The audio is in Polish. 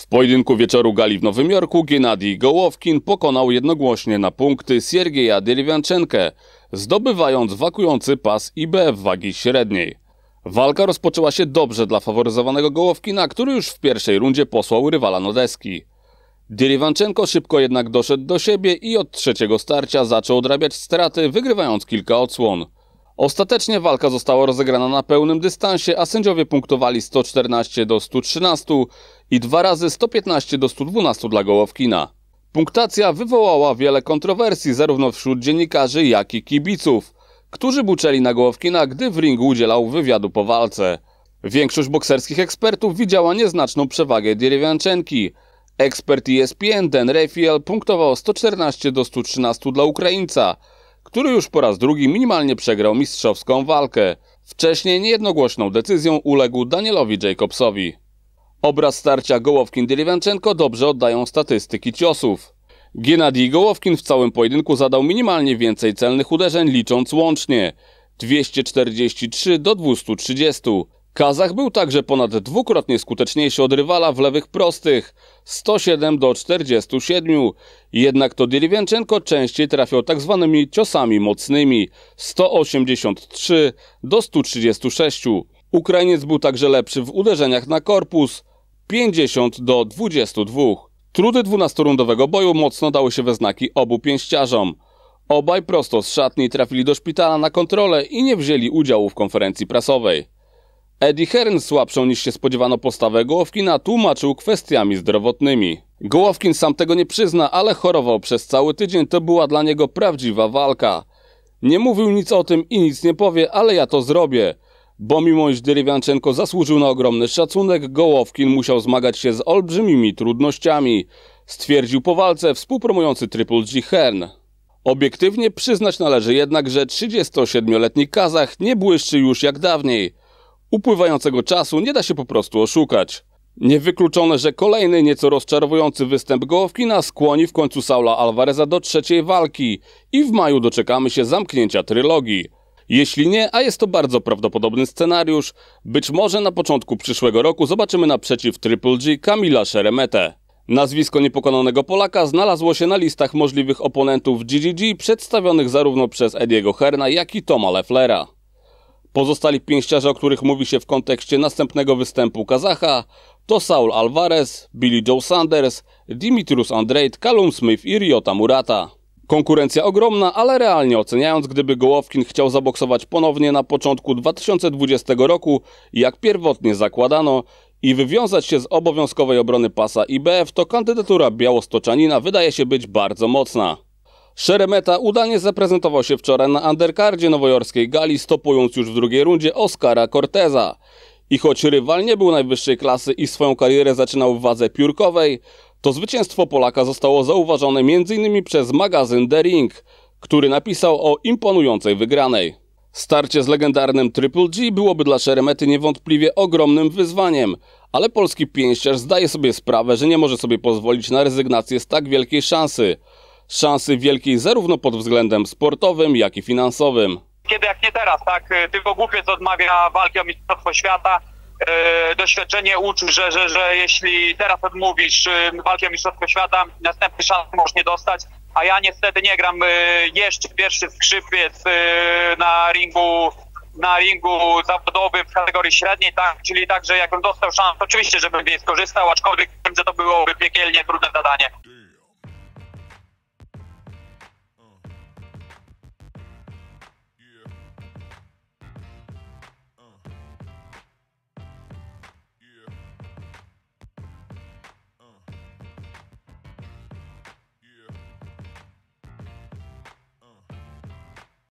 W pojedynku wieczoru gali w Nowym Jorku Gennady Gołowkin pokonał jednogłośnie na punkty Siergieja Dyliwianczenkę, zdobywając wakujący pas w wagi średniej. Walka rozpoczęła się dobrze dla faworyzowanego Gołowkina, który już w pierwszej rundzie posłał rywala na deski. Dyliwanczenko szybko jednak doszedł do siebie i od trzeciego starcia zaczął odrabiać straty, wygrywając kilka odsłon. Ostatecznie walka została rozegrana na pełnym dystansie, a sędziowie punktowali 114 do 113 i dwa razy 115 do 112 dla Gołowkina. Punktacja wywołała wiele kontrowersji zarówno wśród dziennikarzy, jak i kibiców, którzy buczeli na Gołowkina, gdy w ringu udzielał wywiadu po walce. Większość bokserskich ekspertów widziała nieznaczną przewagę Dierewianczenki. Ekspert ESPN Dan Rafiel punktował 114 do 113 dla Ukraińca – który już po raz drugi minimalnie przegrał mistrzowską walkę. Wcześniej niejednogłośną decyzją uległ Danielowi Jacobsowi. Obraz starcia Gołowkin-Dyliwanczenko dobrze oddają statystyki ciosów. Gennady Gołowkin w całym pojedynku zadał minimalnie więcej celnych uderzeń licząc łącznie 243 do 230. Kazach był także ponad dwukrotnie skuteczniejszy od rywala w lewych prostych 107 do 47, jednak to Diriwianczenko częściej trafiał tzw. Tak ciosami mocnymi 183 do 136. Ukrainiec był także lepszy w uderzeniach na korpus 50 do 22. Trudy 12-rundowego boju mocno dały się we znaki obu pięściarzom. Obaj prosto z szatni trafili do szpitala na kontrolę i nie wzięli udziału w konferencji prasowej. Eddie Hearn słabszą niż się spodziewano postawę Gołowkina tłumaczył kwestiami zdrowotnymi. Gołowkin sam tego nie przyzna, ale chorował przez cały tydzień, to była dla niego prawdziwa walka. Nie mówił nic o tym i nic nie powie, ale ja to zrobię. Bo mimo iż Dyrywianczenko zasłużył na ogromny szacunek, Gołowkin musiał zmagać się z olbrzymimi trudnościami. Stwierdził po walce współpromujący Triple G Hearn. Obiektywnie przyznać należy jednak, że 37-letni Kazach nie błyszczy już jak dawniej – Upływającego czasu nie da się po prostu oszukać. Niewykluczone, że kolejny nieco rozczarowujący występ Gołowkina skłoni w końcu Saula Alvareza do trzeciej walki i w maju doczekamy się zamknięcia trylogii. Jeśli nie, a jest to bardzo prawdopodobny scenariusz, być może na początku przyszłego roku zobaczymy naprzeciw Triple G Kamila Szeremetę. Nazwisko niepokonanego Polaka znalazło się na listach możliwych oponentów GGG przedstawionych zarówno przez Ediego Herna, jak i Toma Lefflera. Pozostali pięściarze, o których mówi się w kontekście następnego występu Kazacha, to Saul Alvarez, Billy Joe Sanders, Dimitrius Andrade, Callum Smith i Ryota Murata. Konkurencja ogromna, ale realnie oceniając, gdyby Gołowkin chciał zaboksować ponownie na początku 2020 roku, jak pierwotnie zakładano, i wywiązać się z obowiązkowej obrony pasa IBF, to kandydatura białostoczanina wydaje się być bardzo mocna. Szeremeta udanie zaprezentował się wczoraj na undercardzie nowojorskiej gali, stopując już w drugiej rundzie Oscara Corteza. I choć rywal nie był najwyższej klasy i swoją karierę zaczynał w wadze piórkowej, to zwycięstwo Polaka zostało zauważone m.in. przez magazyn The Ring, który napisał o imponującej wygranej. Starcie z legendarnym Triple G byłoby dla Szeremety niewątpliwie ogromnym wyzwaniem, ale polski pięściarz zdaje sobie sprawę, że nie może sobie pozwolić na rezygnację z tak wielkiej szansy – szansy wielkiej zarówno pod względem sportowym, jak i finansowym. Kiedy jak nie teraz, tak? Y, tylko głupiec odmawia walki o Mistrzostwo Świata. Y, doświadczenie uczy, że, że, że jeśli teraz odmówisz y, walki o Mistrzostwo Świata, następny szans możesz nie dostać. A ja niestety nie gram jeszcze pierwszy skrzypiec na ringu na ringu zawodowym w kategorii średniej, tak, czyli także jakbym dostał szansę, oczywiście, żebym z niej skorzystał, aczkolwiek wiem, że to byłoby piekielnie trudne zadanie.